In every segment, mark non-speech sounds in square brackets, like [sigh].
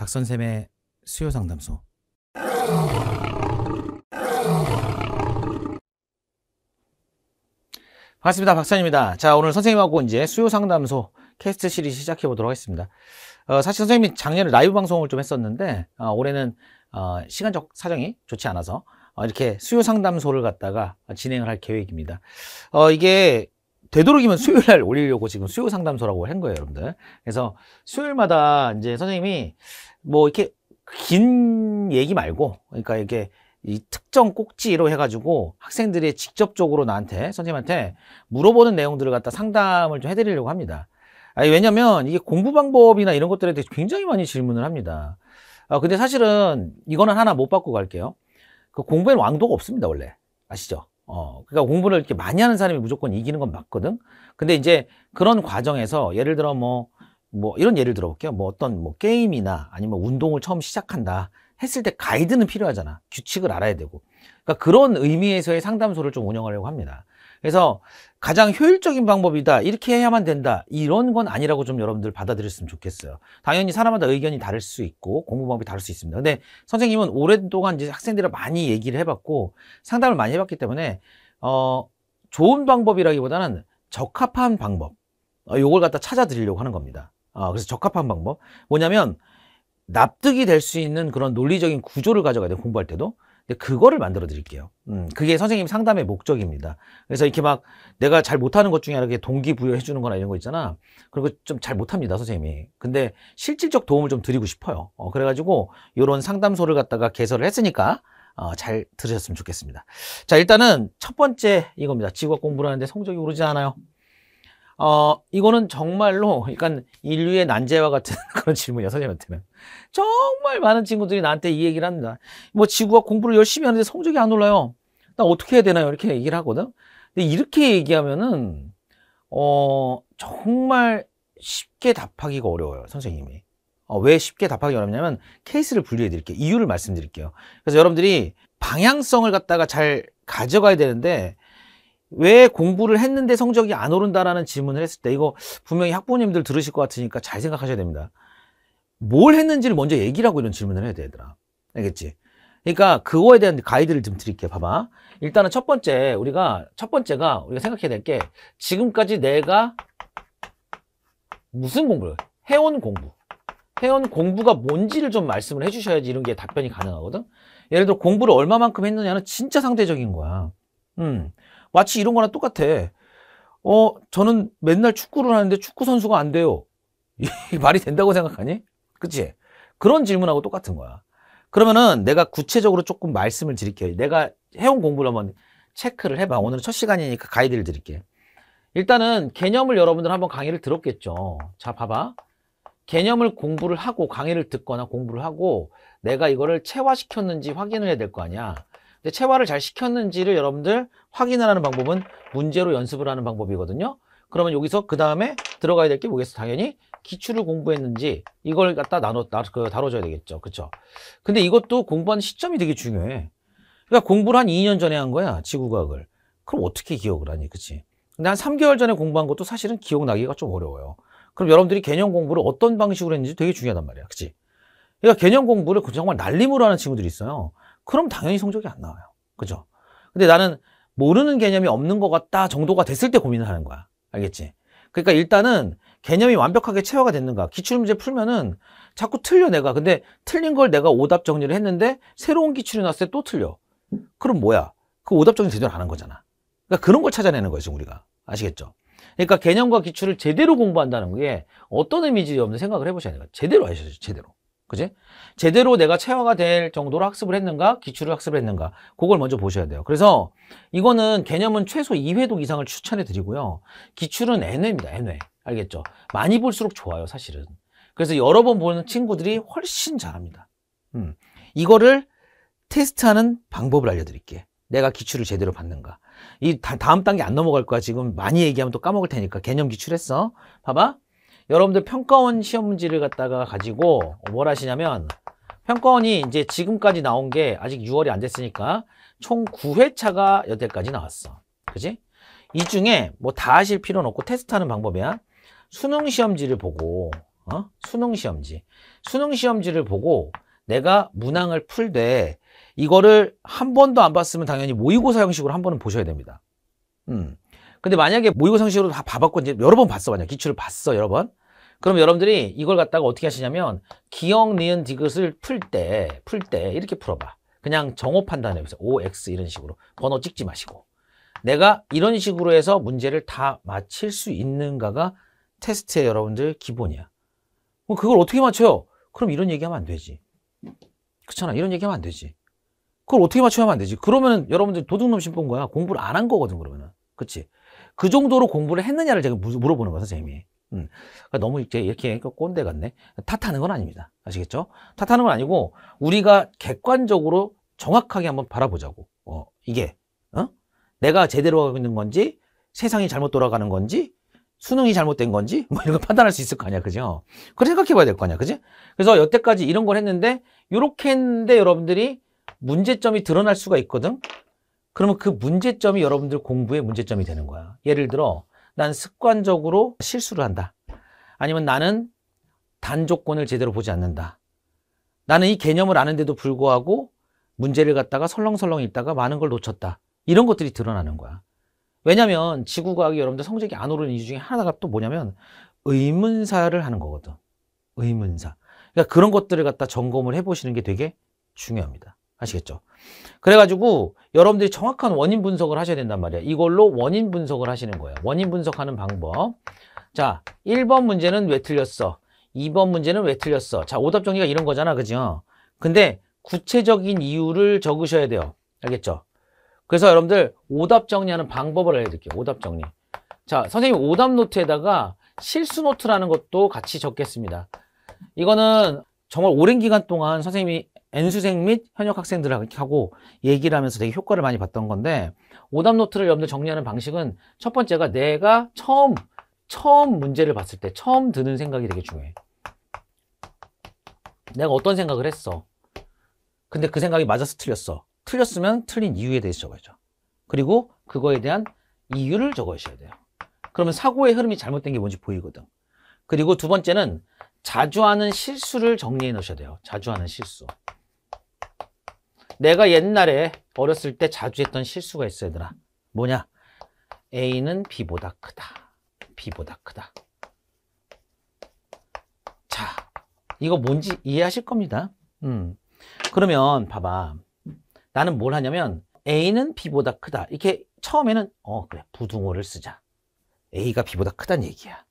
박선샘의 수요 상담소. 반갑습니다. 박찬입니다. 자, 오늘 선생님하고 이제 수요 상담소 캐스트 시리즈 시작해 보도록 하겠습니다. 어, 사실 선생님이 작년에 라이브 방송을 좀 했었는데 어, 올해는 어, 시간적 사정이 좋지 않아서 어, 이렇게 수요 상담소를 갖다가 진행을 할 계획입니다. 어, 이게 되도록이면 수요일 날 올리려고 지금 수요 상담소라고 한 거예요, 여러분들. 그래서 수요일마다 이제 선생님이 뭐 이렇게 긴 얘기 말고, 그러니까 이게 이 특정 꼭지로 해가지고 학생들이 직접적으로 나한테, 선생님한테 물어보는 내용들을 갖다 상담을 좀 해드리려고 합니다. 아니, 왜냐면 이게 공부 방법이나 이런 것들에 대해 굉장히 많이 질문을 합니다. 아, 근데 사실은 이거는 하나 못 받고 갈게요. 그 공부엔 왕도가 없습니다, 원래. 아시죠? 어, 그러니까 공부를 이렇게 많이 하는 사람이 무조건 이기는 건 맞거든. 근데 이제 그런 과정에서 예를 들어 뭐, 뭐 이런 예를 들어볼게요. 뭐 어떤 뭐 게임이나 아니면 뭐 운동을 처음 시작한다 했을 때 가이드는 필요하잖아. 규칙을 알아야 되고. 그러니까 그런 의미에서의 상담소를 좀 운영하려고 합니다. 그래서 가장 효율적인 방법이다 이렇게 해야만 된다 이런 건 아니라고 좀 여러분들 받아들였으면 좋겠어요 당연히 사람마다 의견이 다를 수 있고 공부 방법이 다를 수 있습니다 근데 선생님은 오랫동안 이제 학생들을 많이 얘기를 해봤고 상담을 많이 해봤기 때문에 어 좋은 방법이라기보다는 적합한 방법 어, 요걸 갖다 찾아드리려고 하는 겁니다 어, 그래서 적합한 방법 뭐냐면 납득이 될 수 있는 그런 논리적인 구조를 가져가야 돼요 공부할 때도 그거를 만들어 드릴게요. 음, 그게 선생님 상담의 목적입니다. 그래서 이렇게 막 내가 잘 못하는 것 중에 하나 동기부여해 주는 거나 이런 거 있잖아. 그리고좀 잘 못합니다, 선생님이. 근데 실질적 도움을 좀 드리고 싶어요. 어, 그래가지고 이런 상담소를 갖다가 개설을 했으니까 어, 잘 들으셨으면 좋겠습니다. 자, 일단은 첫 번째 이겁니다. 지구학 공부를 하는데 성적이 오르지 않아요. 어, 이거는 정말로, 그러니까 인류의 난제와 같은 [laughs] 그런 질문이야, 선생님한테는. 정말 많은 친구들이 나한테 이 얘기를 합니다. 뭐 지구가 공부를 열심히 하는데 성적이 안 올라요. 나 어떻게 해야 되나요? 이렇게 얘기를 하거든. 근데 이렇게 얘기하면은, 어, 정말 쉽게 답하기가 어려워요, 선생님이. 어, 왜 쉽게 답하기 어렵냐면 케이스를 분류해 드릴게요. 이유를 말씀드릴게요. 그래서 여러분들이 방향성을 갖다가 잘 가져가야 되는데 왜 공부를 했는데 성적이 안 오른다라는 질문을 했을 때 이거 분명히 학부모님들 들으실 것 같으니까 잘 생각하셔야 됩니다. 뭘 했는지를 먼저 얘기하고 이런 질문을 해야 되더라. 알겠지? 그러니까 그거에 대한 가이드를 좀 드릴게요. 봐봐. 일단은 첫 번째 우리가 첫 번째가 우리가 생각해야 될 게 지금까지 내가 무슨 공부를 해온 공부 해온 공부가 뭔지를 좀 말씀을 해주셔야지 이런 게 답변이 가능하거든. 예를 들어 공부를 얼마만큼 했느냐는 진짜 상대적인 거야. 음. 마치 이런 거랑 똑같아. 어, 저는 맨날 축구를 하는데 축구 선수가 안 돼요. [laughs] 이 말이 된다고 생각하니? 그치? 그런 질문하고 똑같은 거야. 그러면은 내가 구체적으로 조금 말씀을 드릴게요. 내가 해온 공부를 한번 체크를 해봐. 오늘은 첫 시간이니까 가이드를 드릴게. 일단은 개념을 여러분들 한번 강의를 들었겠죠. 자, 봐봐. 개념을 공부를 하고 강의를 듣거나 공부를 하고 내가 이거를 체화시켰는지 확인을 해야 될 거 아니야. 근데 체화를 잘 시켰는지를 여러분들 확인하는 방법은 문제로 연습을 하는 방법이거든요. 그러면 여기서 그 다음에 들어가야 될 게 뭐겠어? 당연히 기출을 공부했는지 이걸 갖다 나눠, 그, 다뤄줘야 되겠죠. 그쵸? 근데 이것도 공부하는 시점이 되게 중요해. 그러니까 공부를 한 2년 전에 한 거야. 지구과학을. 그럼 어떻게 기억을 하니? 그치? 근데 한 3개월 전에 공부한 것도 사실은 기억나기가 좀 어려워요. 그럼 여러분들이 개념 공부를 어떤 방식으로 했는지 되게 중요하단 말이야. 그치? 그러니까 개념 공부를 그 정말 날림으로 하는 친구들이 있어요. 그럼 당연히 성적이 안 나와요. 그죠? 근데 나는 모르는 개념이 없는 것 같다 정도가 됐을 때 고민을 하는 거야. 알겠지? 그러니까 일단은 개념이 완벽하게 체화가 됐는가. 기출문제 풀면은 자꾸 틀려 내가. 근데 틀린 걸 내가 오답 정리를 했는데 새로운 기출이 났을 때 또 틀려. 그럼 뭐야? 그 오답 정리 제대로 안 한 거잖아. 그러니까 그런 걸 찾아내는 거예지 우리가. 아시겠죠? 그러니까 개념과 기출을 제대로 공부한다는 게 어떤 의미지 없는 생각을 해보셔야 돼요. 제대로 아셔야죠, 제대로. 그지? 제대로 내가 체화가 될 정도로 학습을 했는가, 기출을 학습을 했는가, 그걸 먼저 보셔야 돼요. 그래서 이거는 개념은 최소 2회독 이상을 추천해 드리고요. 기출은 N회입니다, N회. 알겠죠? 많이 볼수록 좋아요, 사실은. 그래서 여러 번 보는 친구들이 훨씬 잘합니다. 음. 이거를 테스트하는 방법을 알려드릴게. 내가 기출을 제대로 받는가. 이 다, 다음 단계 안 넘어갈 거야. 지금 많이 얘기하면 또 까먹을 테니까. 개념 기출했어. 봐봐. 여러분들 평가원 시험 문제를 갖다가 가지고 뭘 하시냐면 평가원이 이제 지금까지 나온 게 아직 6월이 안 됐으니까 총 9회차가 여태까지 나왔어. 그지? 이 중에 뭐 다 하실 필요는 없고 테스트하는 방법이야. 수능 시험지를 보고 어? 수능 시험지. 수능 시험지를 보고 내가 문항을 풀되 이거를 한 번도 안 봤으면 당연히 모의고사 형식으로 한 번은 보셔야 됩니다. 음. 근데 만약에 모의고사 형식으로 다 봐봤고 이제 여러 번 봤어 만약 기출을 봤어 여러 번 그럼 여러분들이 이걸 갖다가 어떻게 하시냐면 기억, 니은, 디귿을 풀 때, 풀 때 이렇게 풀어봐. 그냥 정오 판단해 보세요. OX 이런 식으로. 번호 찍지 마시고. 내가 이런 식으로 해서 문제를 다 맞힐 수 있는가가 테스트의 여러분들 기본이야. 뭐 그걸 어떻게 맞춰요? 그럼 이런 얘기하면 안 되지. 그렇잖아. 이런 얘기하면 안 되지. 그걸 어떻게 맞춰야 하면 안 되지. 그러면 여러분들 도둑놈 심본 거야. 공부를 안 한 거거든, 그러면은. 그치? 그 정도로 공부를 했느냐를 제가 물어보는 거야, 선생님이. 음. 그러니까 너무 이제 이렇게 꼰대 같네. 탓하는 건 아닙니다. 아시겠죠? 탓하는 건 아니고 우리가 객관적으로 정확하게 한번 바라보자고. 어, 이게 어? 내가 제대로 하고 있는 건지 세상이 잘못 돌아가는 건지 수능이 잘못된 건지 [laughs] 뭐 이런 거 판단할 수 있을 거 아니야 그죠 그걸 생각해 봐야 될 거 아니야 그지 그래서 여태까지 이런 걸 했는데 이렇게 했는데 여러분들이 문제점이 드러날 수가 있거든 그러면 그 문제점이 여러분들 공부의 문제점이 되는 거야 예를 들어 난 습관적으로 실수를 한다. 아니면 나는 단조건을 제대로 보지 않는다. 나는 이 개념을 아는데도 불구하고 문제를 갖다가 설렁설렁 읽다가 많은 걸 놓쳤다. 이런 것들이 드러나는 거야. 왜냐면 지구과학이 여러분들 성적이 안 오르는 이유 중에 하나가 또 뭐냐면 의문사를 하는 거거든. 의문사. 그러니까 그런 것들을 갖다 점검을 해보시는 게 되게 중요합니다. 아시겠죠? 그래가지고 여러분들이 정확한 원인 분석을 하셔야 된단 말이야. 이걸로 원인 분석을 하시는 거예요. 원인 분석하는 방법. 자, 1번 문제는 왜 틀렸어? 2번 문제는 왜 틀렸어? 자, 오답 정리가 이런 거잖아. 그죠? 근데 구체적인 이유를 적으셔야 돼요. 알겠죠? 그래서 여러분들 오답 정리하는 방법을 알려드릴게요. 오답 정리. 자, 선생님 오답 노트에다가 실수 노트라는 것도 같이 적겠습니다. 이거는 정말 오랜 기간 동안 선생님이 N수생 및 현역 학생들하고 하고 얘기를 하면서 되게 효과를 많이 봤던 건데 오답 노트를 여러분들 정리하는 방식은 첫 번째가 내가 처음 처음 문제를 봤을 때 처음 드는 생각이 되게 중요해 내가 어떤 생각을 했어 근데 그 생각이 맞아서 틀렸어 틀렸으면 틀린 이유에 대해서 적어야죠 그리고 그거에 대한 이유를 적어주셔야 돼요 그러면 사고의 흐름이 잘못된 게 뭔지 보이거든 그리고 두 번째는 자주 하는 실수를 정리해 놓으셔야 돼요 자주 하는 실수 내가 옛날에 어렸을 때 자주 했던 실수가 있어 얘들아 뭐냐 A는 B보다 크다 B보다 크다 자 이거 뭔지 이해하실 겁니다 음. 그러면 봐봐 나는 뭘 하냐면 A는 B보다 크다 이렇게 처음에는 어 그래 부등호를 쓰자 A가 B보다 크다는 얘기야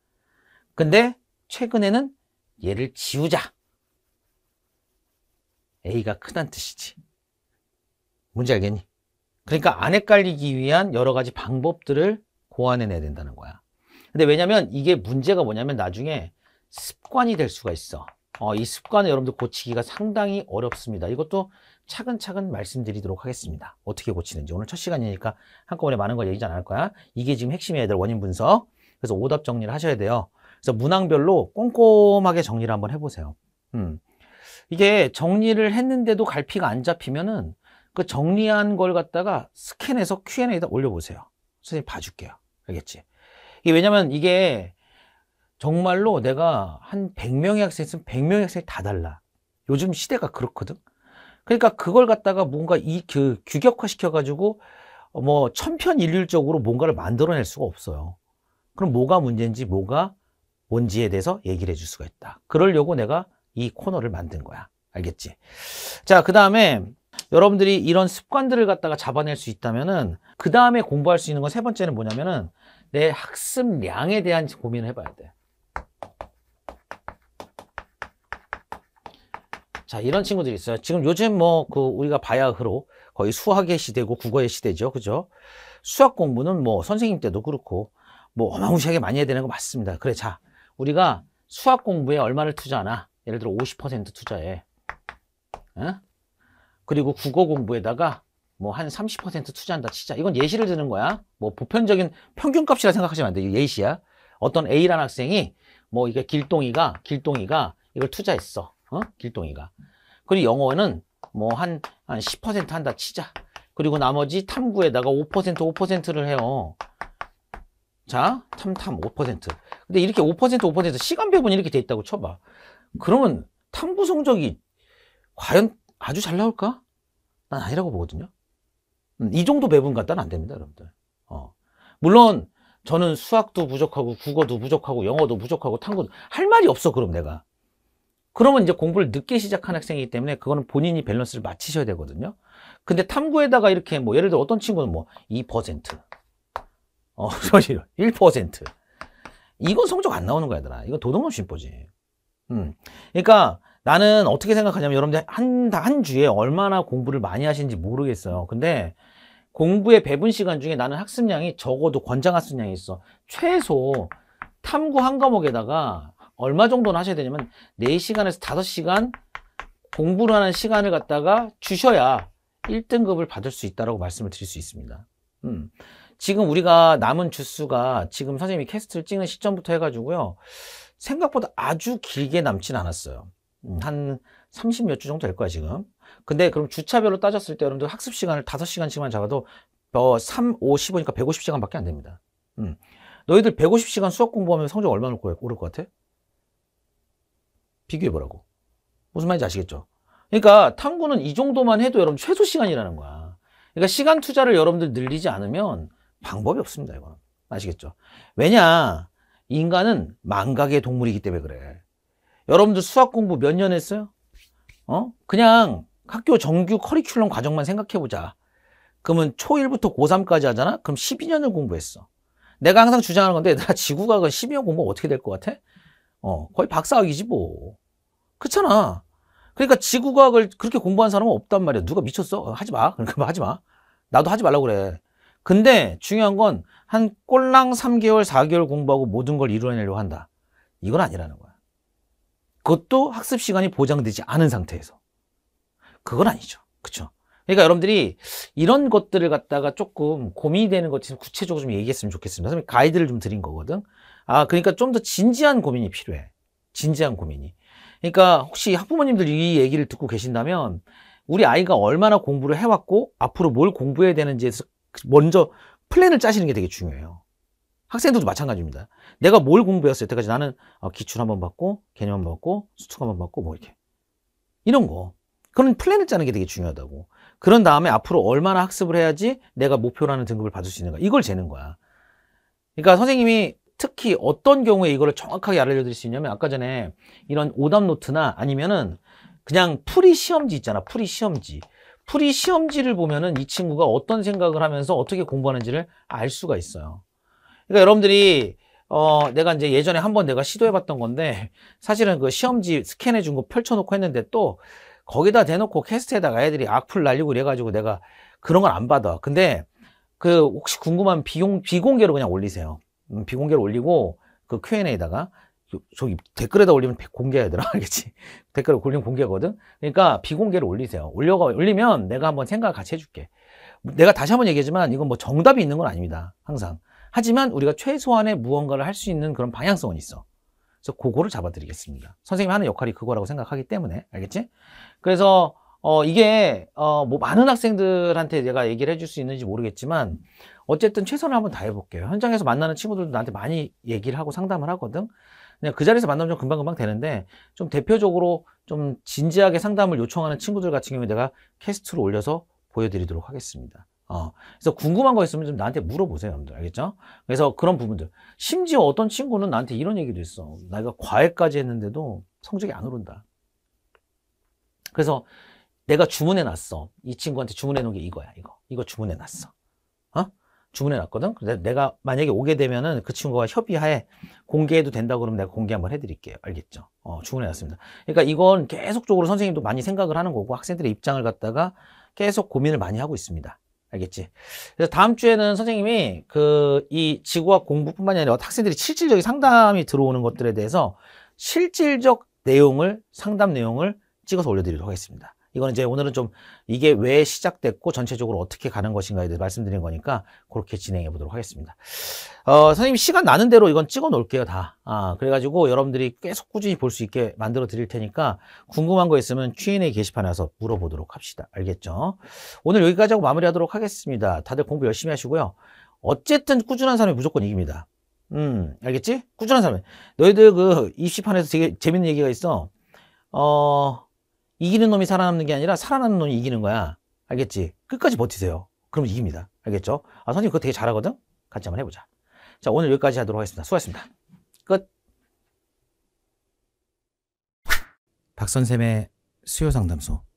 근데 최근에는 얘를 지우자 A가 크단 뜻이지 뭔지 알겠니? 그러니까 안 헷갈리기 위한 여러 가지 방법들을 고안해내야 된다는 거야. 근데 왜냐면 이게 문제가 뭐냐면 나중에 습관이 될 수가 있어. 어, 이 습관을 여러분들 고치기가 상당히 어렵습니다. 이것도 차근차근 말씀드리도록 하겠습니다. 어떻게 고치는지. 오늘 첫 시간이니까 한꺼번에 많은 걸 얘기지 하 않을 거야. 이게 지금 핵심이어야 될 원인 분석. 그래서 오답 정리를 하셔야 돼요. 그래서 문항별로 꼼꼼하게 정리를 한번 해보세요. 음. 이게 정리를 했는데도 갈피가 안 잡히면은 그 정리한 걸 갖다가 스캔해서 Q&A에다 올려보세요. 선생님 봐줄게요. 알겠지? 이게 왜냐면 이게 정말로 내가 한 100명의 학생 있으면 100명의 학생이 다 달라. 요즘 시대가 그렇거든. 그러니까 그걸 갖다가 뭔가 이 그 규격화 시켜가지고 뭐 천편일률적으로 뭔가를 만들어낼 수가 없어요. 그럼 뭐가 문제인지 뭐가 뭔지에 대해서 얘기를 해줄 수가 있다. 그러려고 내가 이 코너를 만든 거야. 알겠지? 자, 그 다음에 여러분들이 이런 습관들을 갖다가 잡아낼 수 있다면은 그 다음에 공부할 수 있는 건 세 번째는 뭐냐면은 내 학습량에 대한 고민을 해봐야 돼. 자 이런 친구들이 있어요. 지금 요즘 뭐 그 우리가 바야흐로 거의 수학의 시대고 국어의 시대죠, 그죠? 수학 공부는 뭐 선생님 때도 그렇고 뭐 어마무시하게 많이 해야 되는 거 맞습니다. 그래 자 우리가 수학 공부에 얼마를 투자하나? 예를 들어 50% 투자해. 어? 그리고 국어 공부에다가 뭐 한 30% 투자한다 치자. 이건 예시를 드는 거야. 뭐 보편적인 평균값이라 생각하시면 안 돼. 예시야. 어떤 A라는 학생이 뭐 이게 길동이가 길동이가 이걸 투자했어. 어? 길동이가. 그리고 영어는 뭐 한 한 10% 한다 치자. 그리고 나머지 탐구에다가 5% 5%를 해요. 자, 탐탐 5%. 근데 이렇게 5% 5% 시간 배분이 이렇게 돼 있다고 쳐봐. 그러면 탐구 성적이 과연 아주 잘 나올까? 난 아니라고 보거든요. 음, 이 정도 배분 갖다는 안 됩니다, 여러분들. 어. 물론 저는 수학도 부족하고 국어도 부족하고 영어도 부족하고 탐구도 할 말이 없어 그럼 내가. 그러면 이제 공부를 늦게 시작한 학생이기 때문에 그거는 본인이 밸런스를 맞추셔야 되거든요. 근데 탐구에다가 이렇게 뭐 예를 들어 어떤 친구는 뭐 2%, 어, 사실 [laughs] 1%. 이건 성적 안 나오는 거야, 얘들아. 이건 도둑놈 심보지. 음. 그러니까 나는 어떻게 생각하냐면 여러분들 한, 한 주에 얼마나 공부를 많이 하시는지 모르겠어요. 근데 공부의 배분 시간 중에 나는 학습량이 적어도 권장학습량이 있어. 최소 탐구 한 과목에다가 얼마 정도는 하셔야 되냐면 4시간에서 5시간 공부를 하는 시간을 갖다가 주셔야 1등급을 받을 수 있다고 라 말씀을 드릴 수 있습니다. 음. 지금 우리가 남은 주수가 지금 선생님이 캐스트를 찍는 시점부터 해가지고요. 생각보다 아주 길게 남진 않았어요. 음. 한 30몇 주 정도 될 거야, 지금. 근데 그럼 주차별로 따졌을 때 여러분들 학습 시간을 5시간씩만 잡아도 어, 3, 5, 15니까 150시간밖에 안 됩니다. 음. 너희들 150시간 수학 공부하면 성적 얼마나 오를 것 같아? 비교해보라고. 무슨 말인지 아시겠죠? 그러니까 탐구는 이 정도만 해도 여러분 최소 시간이라는 거야. 그러니까 시간 투자를 여러분들 늘리지 않으면 방법이 없습니다, 이거는. 아시겠죠? 왜냐, 인간은 망각의 동물이기 때문에 그래. 여러분들 수학 공부 몇 년 했어요? 어? 그냥 학교 정규 커리큘럼 과정만 생각해보자. 그러면 초1부터 고3까지 하잖아? 그럼 12년을 공부했어. 내가 항상 주장하는 건데 얘들아 지구과학은 12년 공부 가 어떻게 될 것 같아? 어, 거의 박사학위지 뭐. 그렇잖아. 그러니까 지구과학을 그렇게 공부한 사람은 없단 말이야. 누가 미쳤어? 어, 하지 마. 그러니까 뭐 하지 마. 나도 하지 말라고 그래. 근데 중요한 건 한 꼴랑 3개월, 4개월 공부하고 모든 걸이루어내려고 한다. 이건 아니라는 거야. 그것도 학습 시간이 보장되지 않은 상태에서 그건 아니죠. 그쵸 그러니까 여러분들이 이런 것들을 갖다가 조금 고민이 되는 것좀 구체적으로 좀 얘기했으면 좋겠습니다. 선생님 가이드를 좀 드린 거거든. 아, 그러니까 좀 더 진지한 고민이 필요해. 진지한 고민이. 그러니까 혹시 학부모님들 이 얘기를 듣고 계신다면 우리 아이가 얼마나 공부를 해왔고 앞으로 뭘 공부해야 되는지에서 먼저 플랜을 짜시는 게 되게 중요해요. 학생들도 마찬가지입니다. 내가 뭘 공부했어? 요 여태까지 나는 어, 기출 한 번 받고, 개념 한 번 받고, 수특 한번 받고, 뭐 이렇게. 이런 거. 그런 플랜을 짜는 게 되게 중요하다고. 그런 다음에 앞으로 얼마나 학습을 해야지 내가 목표라는 등급을 받을 수 있는가. 이걸 재는 거야. 그러니까 선생님이 특히 어떤 경우에 이거를 정확하게 알려드릴 수 있냐면 아까 전에 이런 오답 노트나 아니면은 그냥 풀이 시험지 있잖아. 풀이 시험지. 풀이 시험지를 보면은 이 친구가 어떤 생각을 하면서 어떻게 공부하는지를 알 수가 있어요. 그러니까 여러분들이 어, 내가 이제 예전에 한 번 내가 시도해 봤던 건데, [laughs] 사실은 그 시험지 스캔해 준 거 펼쳐놓고 했는데 또, 거기다 대놓고 캐스트에다가 애들이 악플 날리고 이래가지고 내가 그런 걸 안 받아. 근데, 그, 혹시 궁금한 비공 비공개로 그냥 올리세요. 음, 비공개로 올리고, 그 Q&A에다가, 저기 댓글에다 올리면 공개해야 되나? [laughs] 알겠지? 댓글에 올리면 공개거든? 그러니까 비공개로 올리세요. 올려가, 올리면 내가 한번 생각을 같이 해줄게. 내가 다시 한번 얘기하지만 이건 뭐 정답이 있는 건 아닙니다. 항상. 하지만 우리가 최소한의 무언가를 할 수 있는 그런 방향성은 있어. 그래서 그거를 잡아드리겠습니다. 선생님이 하는 역할이 그거라고 생각하기 때문에 알겠지? 그래서 어 이게 어 뭐 많은 학생들한테 내가 얘기를 해줄 수 있는지 모르겠지만 어쨌든 최선을 한번 다 해볼게요. 현장에서 만나는 친구들도 나한테 많이 얘기를 하고 상담을 하거든. 그냥 그 자리에서 만나면 좀 금방금방 되는데 좀 대표적으로 좀 진지하게 상담을 요청하는 친구들 같은 경우에 내가 캐스트로 올려서 보여드리도록 하겠습니다. 어, 그래서 궁금한 거 있으면 좀 나한테 물어보세요, 여러분들. 알겠죠? 그래서 그런 부분들. 심지어 어떤 친구는 나한테 이런 얘기도 있어. 내가 과외까지 했는데도 성적이 안 오른다. 그래서 내가 주문해 놨어. 이 친구한테 주문해 놓은 게 이거야, 이거. 이거 주문해 놨어. 어? 주문해 놨거든? 근데 내가 만약에 오게 되면은 그 친구가 협의하에 공개해도 된다고 그러면 내가 공개 한번 해드릴게요. 알겠죠? 어, 주문해 놨습니다. 그러니까 이건 계속적으로 선생님도 많이 생각을 하는 거고 학생들의 입장을 갖다가 계속 고민을 많이 하고 있습니다. 알겠지? 그래서 다음 주에는 선생님이 그 이 지구학 공부뿐만이 아니라 학생들이 실질적인 상담이 들어오는 것들에 대해서 실질적 내용을 상담 내용을 찍어서 올려드리도록 하겠습니다. 이거는 이제 오늘은 좀 이게 왜 시작됐고 전체적으로 어떻게 가는 것인가에 대해서 말씀드린 거니까 그렇게 진행해 보도록 하겠습니다. 어, 선생님 시간 나는 대로 이건 찍어 놓을게요, 다. 아, 그래가지고 여러분들이 계속 꾸준히 볼 수 있게 만들어 드릴 테니까 궁금한 거 있으면 Q&A 게시판에 서 물어보도록 합시다. 알겠죠? 오늘 여기까지 하고 마무리하도록 하겠습니다. 다들 공부 열심히 하시고요. 어쨌든 꾸준한 사람이 무조건 이깁니다. 음, 알겠지? 꾸준한 사람이. 너희들 그 입시판에서 되게 재밌는 얘기가 있어. 어, 이기는 놈이 살아남는 게 아니라 살아남는 놈이 이기는 거야. 알겠지? 끝까지 버티세요. 그럼 이깁니다. 알겠죠? 아, 선생님 그거 되게 잘하거든? 같이 한번 해보자. 자, 오늘 여기까지 하도록 하겠습니다. 수고하셨습니다. 끝. 박선생의 수요상담소.